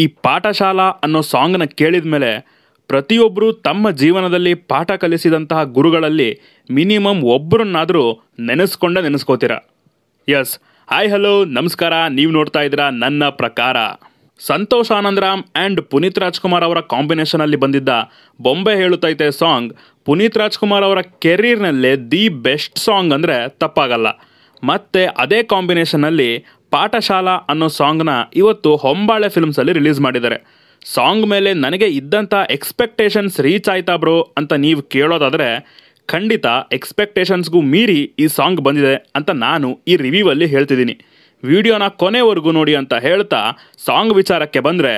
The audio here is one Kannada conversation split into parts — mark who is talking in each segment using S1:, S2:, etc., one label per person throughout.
S1: ಈ ಪಾಠಶಾಲಾ ಅನ್ನೋ ಸಾಂಗ್ನ ಕೇಳಿದ ಮೇಲೆ ಪ್ರತಿಯೊಬ್ಬರೂ ತಮ್ಮ ಜೀವನದಲ್ಲಿ ಪಾಠ ಕಲಿಸಿದಂತಹ ಗುರುಗಳಲ್ಲಿ ಮಿನಿಮಮ್ ಒಬ್ಬರನ್ನಾದರೂ ನೆನೆಸ್ಕೊಂಡೆ ನೆನೆಸ್ಕೋತೀರ ಎಸ್ ಹಾಯ್ ಹಲೋ ನಮಸ್ಕಾರ ನೀವು ನೋಡ್ತಾ ಇದ್ದೀರಾ ನನ್ನ ಪ್ರಕಾರ ಸಂತೋಷ್ ಆನಂದರಾಮ್ ಆ್ಯಂಡ್ ಪುನೀತ್ ರಾಜ್ಕುಮಾರ್ ಅವರ ಕಾಂಬಿನೇಷನಲ್ಲಿ ಬಂದಿದ್ದ ಬೊಂಬೆ ಹೇಳುತ್ತೈತೆ ಸಾಂಗ್ ಪುನೀತ್ ರಾಜ್ಕುಮಾರ್ ಅವರ ಕೆರೀರ್ನಲ್ಲೇ ದಿ ಬೆಸ್ಟ್ ಸಾಂಗ್ ಅಂದರೆ ತಪ್ಪಾಗಲ್ಲ ಮತ್ತು ಅದೇ ಕಾಂಬಿನೇಷನಲ್ಲಿ ಪಾಠಶಾಲಾ ಅನ್ನೋ ಸಾಂಗ್ನ ಇವತ್ತು ಹೊಂಬಾಳೆ ಫಿಲ್ಮ್ಸಲ್ಲಿ ರಿಲೀಸ್ ಮಾಡಿದ್ದಾರೆ ಸಾಂಗ್ ಮೇಲೆ ನನಗೆ ಇದ್ದಂಥ ಎಕ್ಸ್ಪೆಕ್ಟೇಷನ್ಸ್ ರೀಚ್ ಆಯ್ತಾ ಬ್ರೋ ಅಂತ ನೀವು ಕೇಳೋದಾದರೆ ಖಂಡಿತ ಎಕ್ಸ್ಪೆಕ್ಟೇಷನ್ಸ್ಗೂ ಮೀರಿ ಈ ಸಾಂಗ್ ಬಂದಿದೆ ಅಂತ ನಾನು ಈ ರಿವ್ಯೂವಲ್ಲಿ ಹೇಳ್ತಿದ್ದೀನಿ ವಿಡಿಯೋನ ಕೊನೆವರೆಗೂ ನೋಡಿ ಅಂತ ಹೇಳ್ತಾ ಸಾಂಗ್ ವಿಚಾರಕ್ಕೆ ಬಂದರೆ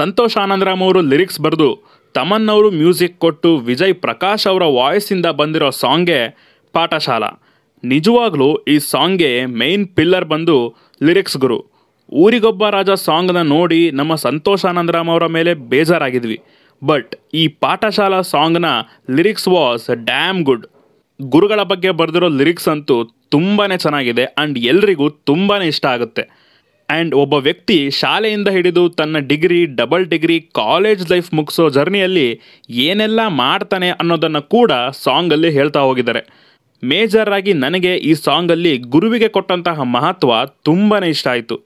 S1: ಸಂತೋಷ್ ಆನಂದರಾಮ್ ಅವರು ಲಿರಿಕ್ಸ್ ಬರೆದು ತಮನ್ನವರು ಮ್ಯೂಸಿಕ್ ಕೊಟ್ಟು ವಿಜಯ್ ಪ್ರಕಾಶ್ ಅವರ ವಾಯ್ಸಿಂದ ಬಂದಿರೋ ಸಾಂಗೇ ಪಾಠಶಾಲಾ ನಿಜವಾಗ್ಲೂ ಈ ಸಾಂಗ್ಗೆ ಮೇನ್ ಪಿಲ್ಲರ್ ಬಂದು ಲಿರಿಕ್ಸ್ ಗುರು ಊರಿಗೊಬ್ಬ ರಾಜ ಸಾಂಗ್ನ ನೋಡಿ ನಮ್ಮ ಸಂತೋಷ್ ಆನಂದರಾಮ್ ಅವರ ಮೇಲೆ ಬೇಜಾರಾಗಿದ್ವಿ ಬಟ್ ಈ ಪಾಠಶಾಲಾ ಸಾಂಗ್ನ ಲಿರಿಕ್ಸ್ ವಾಸ್ ಡ್ಯಾಮ್ ಗುಡ್ ಗುರುಗಳ ಬಗ್ಗೆ ಬರೆದಿರೋ ಲಿರಿಕ್ಸ್ ಅಂತೂ ತುಂಬಾ ಚೆನ್ನಾಗಿದೆ ಆ್ಯಂಡ್ ಎಲ್ರಿಗೂ ತುಂಬಾ ಇಷ್ಟ ಆಗುತ್ತೆ ಆ್ಯಂಡ್ ಒಬ್ಬ ವ್ಯಕ್ತಿ ಶಾಲೆಯಿಂದ ಹಿಡಿದು ತನ್ನ degree double degree college life ಮುಗಿಸೋ ಜರ್ನಿಯಲ್ಲಿ ಏನೆಲ್ಲ ಮಾಡ್ತಾನೆ ಅನ್ನೋದನ್ನು ಕೂಡ ಸಾಂಗಲ್ಲಿ ಹೇಳ್ತಾ ಹೋಗಿದ್ದಾರೆ ಮೇಜರ್ ಆಗಿ ನನಗೆ ಈ ಸಾಂಗಲ್ಲಿ ಗುರುವಿಗೆ ಕೊಟ್ಟಂತಹ ಮಹತ್ವ ತುಂಬಾ ಇಷ್ಟ ಆಯಿತು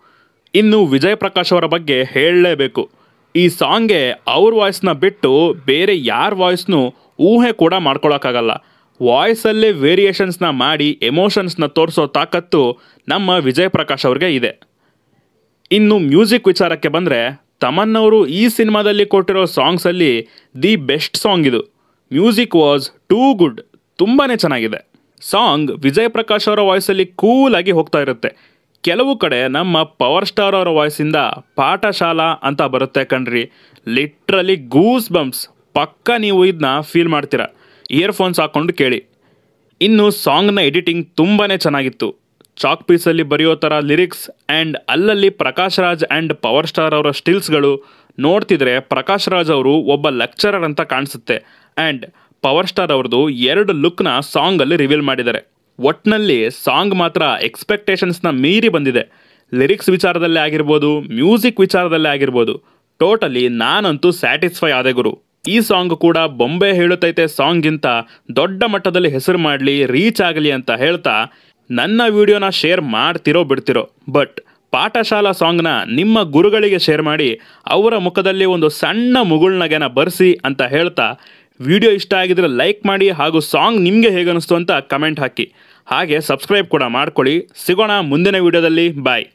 S1: ಇನ್ನು ವಿಜಯ್ ಪ್ರಕಾಶ್ ಅವರ ಬಗ್ಗೆ ಹೇಳಲೇಬೇಕು ಈ ಸಾಂಗ್ಗೆ ಅವ್ರ ವಾಯ್ಸ್ನ ಬಿಟ್ಟು ಬೇರೆ ಯಾರ ವಾಯ್ಸ್ನೂ ಊಹೆ ಕೂಡ ಮಾಡ್ಕೊಳಕ್ಕಾಗಲ್ಲ ವಾಯ್ಸಲ್ಲೇ ವೇರಿಯೇಷನ್ಸ್ನ ಮಾಡಿ ಎಮೋಷನ್ಸ್ನ ತೋರಿಸೋ ತಾಕತ್ತು ನಮ್ಮ ವಿಜಯ್ ಪ್ರಕಾಶ್ ಅವ್ರಿಗೆ ಇದೆ ಇನ್ನು ಮ್ಯೂಸಿಕ್ ವಿಚಾರಕ್ಕೆ ಬಂದರೆ ತಮನ್ನವರು ಈ ಸಿನಿಮಾದಲ್ಲಿ ಕೊಟ್ಟಿರೋ ಸಾಂಗ್ಸಲ್ಲಿ ದಿ ಬೆಸ್ಟ್ ಸಾಂಗ್ ಇದು ಮ್ಯೂಸಿಕ್ ವಾಸ್ ಟೂ ಗುಡ್ ತುಂಬಾ ಚೆನ್ನಾಗಿದೆ ಸಾಂಗ್ ವಿಜಯ್ ಪ್ರಕಾಶ್ ಅವರ ವಾಯ್ಸಲ್ಲಿ ಕೂಲಾಗಿ ಹೋಗ್ತಾ ಇರುತ್ತೆ ಕೆಲವು ಕಡೆ ನಮ್ಮ ಪವರ್ ಸ್ಟಾರ್ ಅವರ ವಾಯ್ಸಿಂದ ಪಾಠಶಾಲಾ ಅಂತ ಬರುತ್ತೆ ಕಣ್ರಿ ಲಿಟ್ರಲಿ ಗೂಸ್ ಬಂಪ್ಸ್ ಪಕ್ಕ ನೀವು ಇದನ್ನ ಫೀಲ್ ಮಾಡ್ತೀರಾ ಇಯರ್ಫೋನ್ಸ್ ಹಾಕ್ಕೊಂಡು ಕೇಳಿ ಇನ್ನು ಸಾಂಗ್ನ ಎಡಿಟಿಂಗ್ ತುಂಬಾ ಚೆನ್ನಾಗಿತ್ತು ಚಾಕ್ ಪೀಸಲ್ಲಿ ಬರೆಯೋ ಥರ ಲಿರಿಕ್ಸ್ ಆ್ಯಂಡ್ ಅಲ್ಲಲ್ಲಿ Prakash Raj and power star ಅವರ ಸ್ಟಿಲ್ಸ್ಗಳು ನೋಡ್ತಿದ್ರೆ ಪ್ರಕಾಶ್ ರಾಜ್ ಅವರು ಒಬ್ಬ ಲೆಕ್ಚರರ್ ಅಂತ ಕಾಣಿಸುತ್ತೆ ಆ್ಯಂಡ್ ಪವರ್ ಸ್ಟಾರ್ ಅವ್ರದ್ದು ಎರಡು ಲುಕ್ನ ಸಾಂಗಲ್ಲಿ ರಿವೀಲ್ ಮಾಡಿದ್ದಾರೆ ಒಟ್ನಲ್ಲಿ ಸಾಂಗ್ ಮಾತ್ರ ಎಕ್ಸ್ಪೆಕ್ಟೇಷನ್ಸ್ನ ಮೀರಿ ಬಂದಿದೆ ಲಿರಿಕ್ಸ್ ವಿಚಾರದಲ್ಲೇ ಆಗಿರ್ಬೋದು ಮ್ಯೂಸಿಕ್ ವಿಚಾರದಲ್ಲೇ ಆಗಿರ್ಬೋದು ಟೋಟಲಿ ನಾನಂತೂ ಸ್ಯಾಟಿಸ್ಫೈ ಆದೆ ಗುರು ಈ ಸಾಂಗ್ ಕೂಡ ಬೊಂಬೆ ಹೇಳುತ್ತೈತೆ ಸಾಂಗ್ಗಿಂತ ದೊಡ್ಡ ಮಟ್ಟದಲ್ಲಿ ಹೆಸರು ಮಾಡಲಿ ರೀಚ್ ಆಗಲಿ ಅಂತ ಹೇಳ್ತಾ ನನ್ನ ವಿಡಿಯೋನ ಶೇರ್ ಮಾಡ್ತಿರೋ ಬಿಡ್ತಿರೋ ಬಟ್ ಪಾಠಶಾಲಾ ಸಾಂಗ್ನ ನಿಮ್ಮ ಗುರುಗಳಿಗೆ ಶೇರ್ ಮಾಡಿ ಅವರ ಮುಖದಲ್ಲಿ ಒಂದು ಸಣ್ಣ ಮುಗುಳ್ನಗೆನ ಬರ್ಸಿ ಅಂತ ಹೇಳ್ತಾ ವಿಡಿಯೋ ಇಷ್ಟ ಆಗಿದ್ರೆ ಲೈಕ್ ಮಾಡಿ ಹಾಗೂ ಸಾಂಗ್ ನಿಮಗೆ ಹೇಗನ್ನಿಸ್ತು ಅಂತ ಕಮೆಂಟ್ ಹಾಕಿ ಹಾಗೆ ಸಬ್ಸ್ಕ್ರೈಬ್ ಕೂಡ ಮಾಡ್ಕೊಳ್ಳಿ ಸಿಗೋಣ ಮುಂದಿನ ವಿಡಿಯೋದಲ್ಲಿ ಬಾಯ್